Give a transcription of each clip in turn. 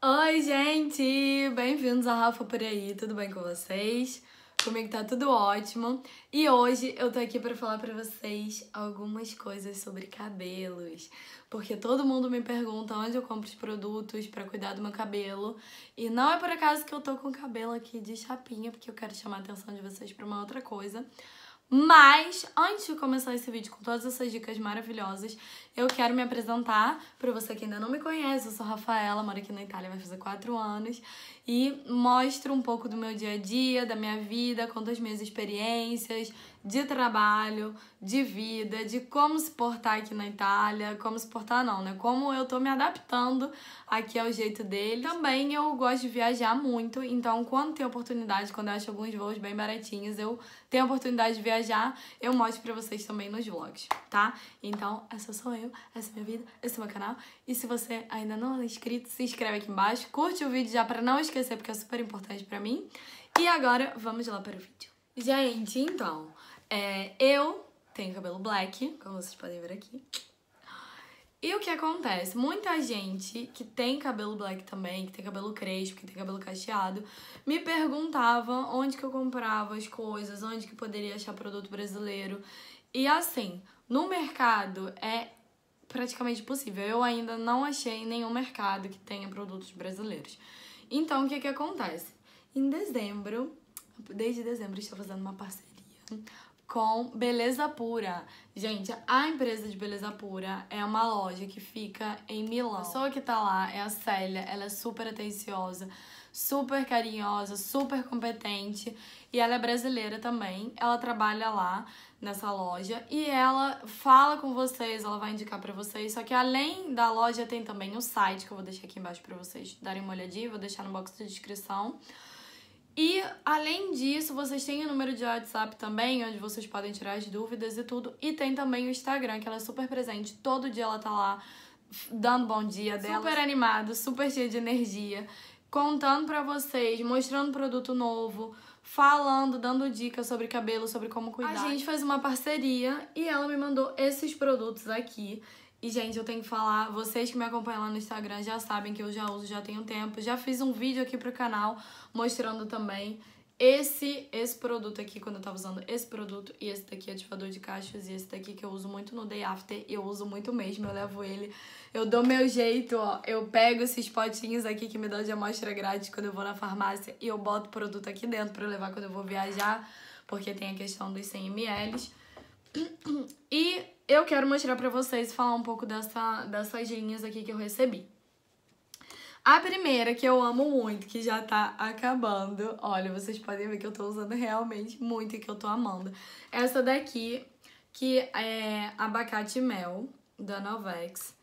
Oi, gente! Bem-vindos a Rafa Por Aí, tudo bem com vocês? Comigo tá tudo ótimo. E hoje eu tô aqui para falar para vocês algumas coisas sobre cabelos, porque todo mundo me pergunta onde eu compro os produtos para cuidar do meu cabelo, e não é por acaso que eu tô com o cabelo aqui de chapinha, porque eu quero chamar a atenção de vocês para uma outra coisa. Mas antes de começar esse vídeo com todas essas dicas maravilhosas, eu quero me apresentar para você que ainda não me conhece. Eu sou a Rafaela, moro aqui na Itália, vai fazer quatro anos e mostro um pouco do meu dia a dia, da minha vida, conto as minhas experiências, de trabalho, de vida, de como se portar aqui na Itália, como se portar não, né? Como eu tô me adaptando aqui ao jeito dele. Também eu gosto de viajar muito, então quando tem oportunidade, quando eu acho alguns voos bem baratinhos, eu tenho a oportunidade de viajar, eu mostro pra vocês também nos vlogs, tá? Então, essa sou eu, essa é minha vida, esse é meu canal. E se você ainda não é inscrito, se inscreve aqui embaixo, curte o vídeo já pra não esquecer, porque é super importante pra mim. E agora, vamos lá para o vídeo. Gente, então, é, eu tenho cabelo black, como vocês podem ver aqui. E o que acontece? Muita gente que tem cabelo black também, que tem cabelo crespo, que tem cabelo cacheado, me perguntava onde que eu comprava as coisas, onde que poderia achar produto brasileiro. E assim, no mercado é praticamente possível. Eu ainda não achei nenhum mercado que tenha produtos brasileiros. Então, o que que acontece? Em dezembro, desde dezembro estou tá fazendo uma parceria com Beleza Pura. Gente, a empresa de Beleza Pura é uma loja que fica em Milão. A pessoa que tá lá é a Célia, ela é super atenciosa, super carinhosa, super competente e ela é brasileira também. Ela trabalha lá nessa loja e ela fala com vocês, ela vai indicar para vocês. Só que além da loja tem também o site que eu vou deixar aqui embaixo para vocês darem uma olhadinha, vou deixar no box de descrição. E além disso, vocês têm o número de WhatsApp também, onde vocês podem tirar as dúvidas e tudo. E tem também o Instagram, que ela é super presente. Todo dia ela tá lá dando bom dia dela. Super animado, super cheio de energia, contando para vocês, mostrando produto novo, falando, dando dicas sobre cabelo, sobre como cuidar. A gente fez uma parceria e ela me mandou esses produtos aqui. E, gente, eu tenho que falar, vocês que me acompanham lá no Instagram já sabem que eu já uso, já tenho tempo. Já fiz um vídeo aqui pro canal mostrando também esse, esse produto aqui, quando eu tava usando esse produto, e esse daqui, ativador de cachos, e esse daqui que eu uso muito no Day After, e eu uso muito mesmo, eu levo ele, eu dou meu jeito, ó, eu pego esses potinhos aqui que me dão de amostra grátis quando eu vou na farmácia, e eu boto o produto aqui dentro pra eu levar quando eu vou viajar, porque tem a questão dos 100ml. E eu quero mostrar pra vocês, falar um pouco dessa, dessas linhas aqui que eu recebi. A primeira, que eu amo muito, que já tá acabando. Olha, vocês podem ver que eu tô usando realmente muito e que eu tô amando. Essa daqui, que é abacate mel, da Novex,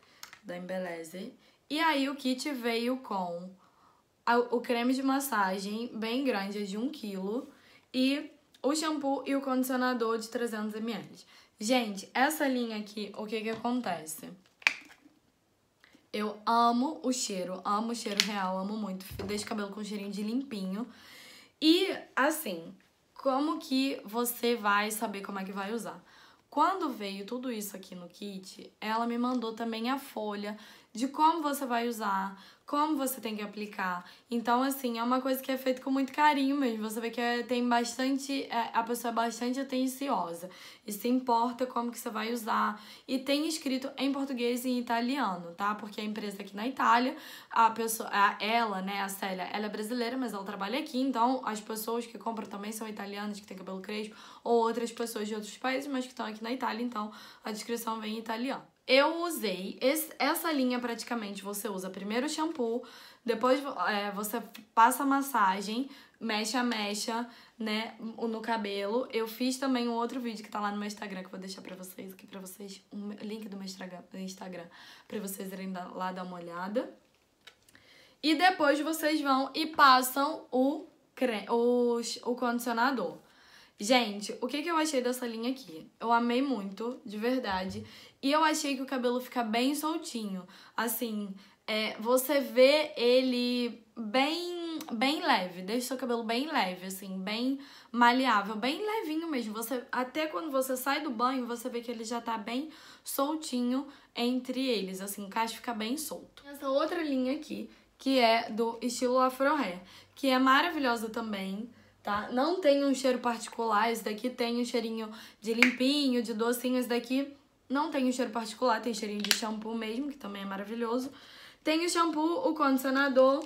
da Embeleze. E aí o kit veio com o creme de massagem bem grande, é de 1 um quilo. E o shampoo e o condicionador de 300ml. Gente, essa linha aqui, o que que acontece? Eu amo o cheiro, amo o cheiro real, amo muito. Deixo o cabelo com um cheirinho de limpinho. E, assim, como que você vai saber como é que vai usar? Quando veio tudo isso aqui no kit, ela me mandou também a folha de como você vai usar, como você tem que aplicar. Então, assim, é uma coisa que é feita com muito carinho mesmo. Você vê que é, tem bastante. É, a pessoa é bastante atenciosa e se importa como que você vai usar. E tem escrito em português e em italiano, tá? Porque a empresa aqui na Itália, a pessoa, a, ela, né, a Célia, ela é brasileira, mas ela trabalha aqui. Então, as pessoas que compram também são italianas, que têm cabelo crespo, ou outras pessoas de outros países, mas que estão aqui na Itália. Então, a descrição vem em italiano. Eu usei esse, essa linha praticamente. Você usa primeiro o shampoo, depois é, você passa massagem, mexe a mecha, né, no cabelo. Eu fiz também um outro vídeo que tá lá no meu Instagram, que eu vou deixar pra vocês aqui, pra vocês, o um link do meu Instagram, pra vocês irem lá dar uma olhada. E depois vocês vão e passam o, o, o condicionador. Gente, o que, que eu achei dessa linha aqui? Eu amei muito, de verdade. E eu achei que o cabelo fica bem soltinho. Assim, é, você vê ele bem, bem leve. Deixa seu cabelo bem leve, assim, bem maleável, bem levinho mesmo. Você, até quando você sai do banho, você vê que ele já tá bem soltinho entre eles. Assim, o cacho fica bem solto. Essa outra linha aqui, que é do estilo Afro Hair, que é maravilhosa também tá? Não tem um cheiro particular, esse daqui tem um cheirinho de limpinho, de docinho, esse daqui não tem um cheiro particular, tem cheirinho de shampoo mesmo, que também é maravilhoso. Tem o shampoo, o condicionador.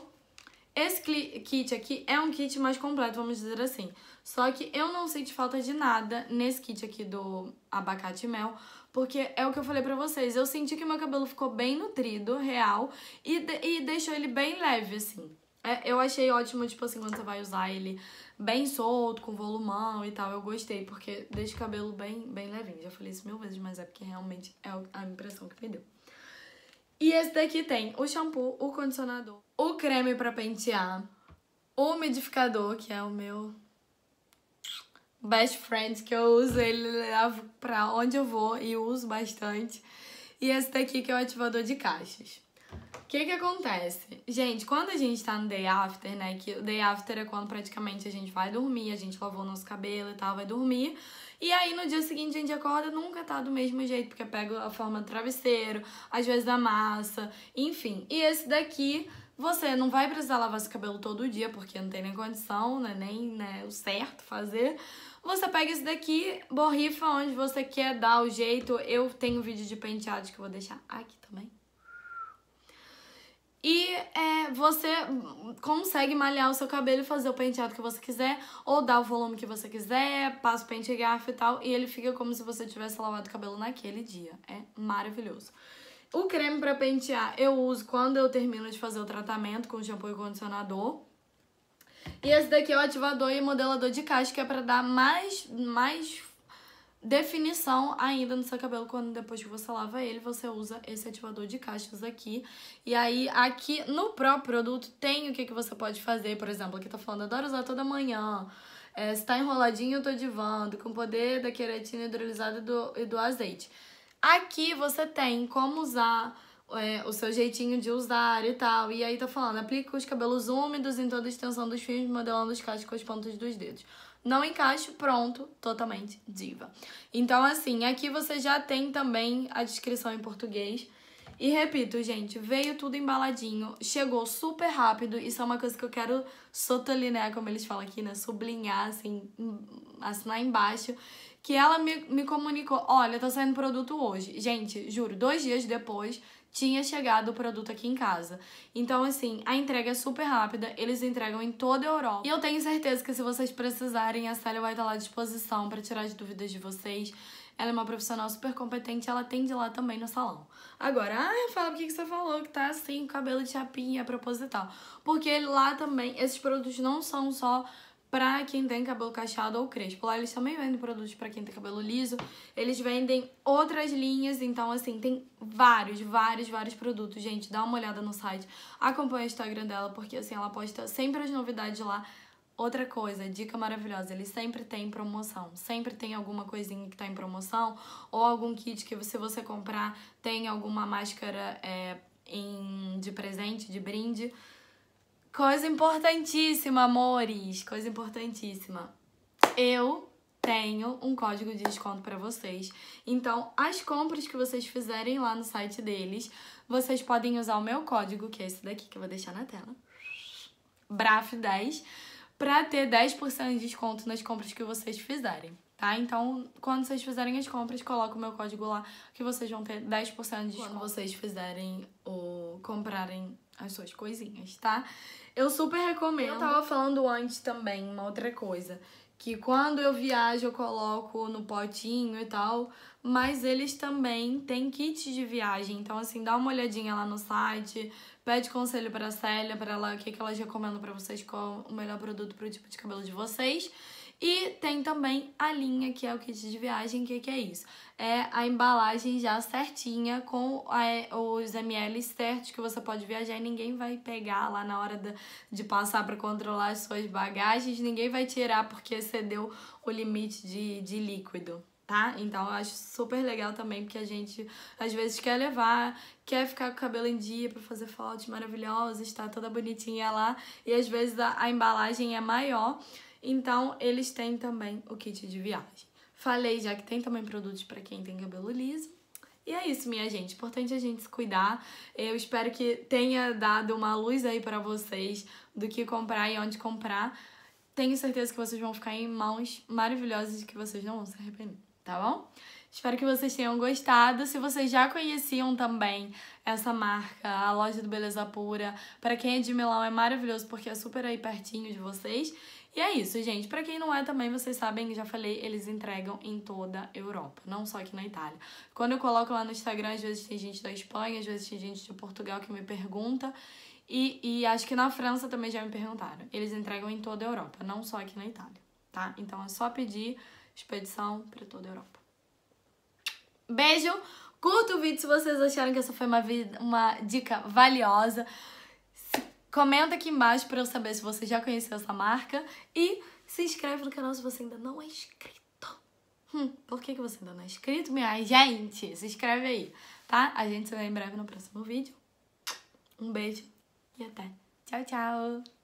Esse kit aqui é um kit mais completo, vamos dizer assim. Só que eu não sinto falta de nada nesse kit aqui do abacate mel, porque é o que eu falei pra vocês. Eu senti que meu cabelo ficou bem nutrido, real, e, de e deixou ele bem leve, assim. É, eu achei ótimo, tipo assim, quando você vai usar ele bem solto, com volumão e tal. Eu gostei, porque deixa o cabelo bem, bem levinho. Já falei isso mil vezes, mas é porque realmente é a impressão que me deu. E esse daqui tem o shampoo, o condicionador, o creme pra pentear, o umidificador, que é o meu best friend, que eu uso ele levo pra onde eu vou e uso bastante. E esse daqui que é o ativador de caixas. O que que acontece? Gente, quando a gente tá no day after, né? Que o day after é quando praticamente a gente vai dormir, a gente lavou nosso cabelo e tal, vai dormir. E aí no dia seguinte a gente acorda, nunca tá do mesmo jeito, porque pega a forma do travesseiro, às vezes massa enfim. E esse daqui você não vai precisar lavar seu cabelo todo dia, porque não tem nem condição, né? nem né, o certo fazer. Você pega esse daqui, borrifa onde você quer dar o jeito. Eu tenho um vídeo de penteados que eu vou deixar aqui também. E é, você consegue malhar o seu cabelo e fazer o penteado que você quiser, ou dar o volume que você quiser, passa o pente garfo e tal, e ele fica como se você tivesse lavado o cabelo naquele dia. É maravilhoso. O creme para pentear eu uso quando eu termino de fazer o tratamento com shampoo e condicionador. E esse daqui é o ativador e modelador de caixa, que é pra dar mais, mais definição ainda no seu cabelo quando depois que você lava ele, você usa esse ativador de caixas aqui. E aí, aqui no próprio produto tem o que, que você pode fazer, por exemplo, aqui tá falando, adoro usar toda manhã, é, se tá enroladinho, eu tô divando, com o poder da queratina hidrolisada e do, e do azeite. Aqui você tem como usar é, o seu jeitinho de usar e tal. E aí tá falando, aplica os cabelos úmidos em toda a extensão dos fios, modelando os cachos com os pontos dos dedos. Não encaixo, pronto, totalmente diva. Então, assim, aqui você já tem também a descrição em português. E repito, gente, veio tudo embaladinho, chegou super rápido. Isso é uma coisa que eu quero sotolinhar, como eles falam aqui, né? Sublinhar, assim, assinar embaixo. Que ela me, me comunicou: olha, tá saindo produto hoje. Gente, juro, dois dias depois tinha chegado o produto aqui em casa. Então, assim, a entrega é super rápida, eles entregam em toda a Europa. E eu tenho certeza que se vocês precisarem, a Célia vai estar lá à disposição para tirar as dúvidas de vocês. Ela é uma profissional super competente, ela atende lá também no salão. Agora, ah, fala o que, que você falou, que tá assim, cabelo de chapinha, proposital. Porque lá também, esses produtos não são só para quem tem cabelo cacheado ou crespo. Lá eles também vendem produtos para quem tem cabelo liso. Eles vendem outras linhas, então assim, tem vários, vários, vários produtos. Gente, dá uma olhada no site, acompanha o Instagram dela, porque assim, ela posta sempre as novidades lá. Outra coisa, dica maravilhosa, ele sempre tem promoção. Sempre tem alguma coisinha que tá em promoção ou algum kit que se você comprar tem alguma máscara é, em, de presente, de brinde. Coisa importantíssima, amores. Coisa importantíssima. Eu tenho um código de desconto para vocês. Então, as compras que vocês fizerem lá no site deles, vocês podem usar o meu código, que é esse daqui que eu vou deixar na tela. BRAF10 para ter 10% de desconto nas compras que vocês fizerem, tá? Então, quando vocês fizerem as compras, coloca o meu código lá que vocês vão ter 10% de desconto quando vocês fizerem ou comprarem as suas coisinhas, tá? Eu super recomendo. Eu tava falando antes também uma outra coisa, que quando eu viajo eu coloco no potinho e tal, mas eles também têm kit de viagem, então assim, dá uma olhadinha lá no site, pede conselho para Célia, para ela o que que elas recomendam para vocês qual o melhor produto pro tipo de cabelo de vocês. E tem também a linha, que é o kit de viagem, que, é que é isso? É a embalagem já certinha com a, é, os ml certos que você pode viajar e ninguém vai pegar lá na hora de, de passar para controlar as suas bagagens, ninguém vai tirar porque excedeu o limite de, de líquido. Tá? Então eu acho super legal também, porque a gente às vezes quer levar, quer ficar com o cabelo em dia para fazer fotos maravilhosas, está toda bonitinha lá, e às vezes a, a embalagem é maior então, eles têm também o kit de viagem. Falei já que tem também produtos para quem tem cabelo liso. E é isso, minha gente. Importante a gente se cuidar. Eu espero que tenha dado uma luz aí para vocês do que comprar e onde comprar. Tenho certeza que vocês vão ficar em mãos maravilhosas e que vocês não vão se arrepender, tá bom? Espero que vocês tenham gostado. Se vocês já conheciam também essa marca, a loja do Beleza Pura, para quem é de Milão é maravilhoso porque é super aí pertinho de vocês. E é isso, gente. Para quem não é também, vocês sabem, já falei, eles entregam em toda a Europa, não só aqui na Itália. Quando eu coloco lá no Instagram, às vezes tem gente da Espanha, às vezes tem gente de Portugal que me pergunta. E, e acho que na França também já me perguntaram. Eles entregam em toda a Europa, não só aqui na Itália, tá? Então é só pedir expedição para toda a Europa. Beijo! Curta o vídeo se vocês acharam que essa foi uma, uma dica valiosa. Comenta aqui embaixo para eu saber se você já conheceu essa marca e se inscreve no canal se você ainda não é inscrito. Hum, por que, que você ainda não é inscrito, minha gente? Se inscreve aí, tá? A gente se vê em breve no próximo vídeo. Um beijo e até. Tchau, tchau!